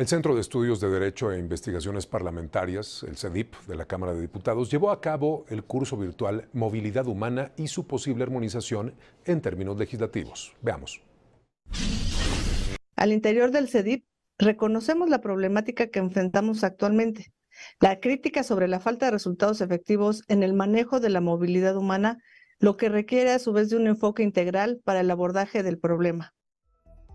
El Centro de Estudios de Derecho e Investigaciones Parlamentarias, el CEDIP, de la Cámara de Diputados, llevó a cabo el curso virtual Movilidad Humana y su posible armonización en términos legislativos. Veamos. Al interior del CEDIP, reconocemos la problemática que enfrentamos actualmente. La crítica sobre la falta de resultados efectivos en el manejo de la movilidad humana, lo que requiere a su vez de un enfoque integral para el abordaje del problema.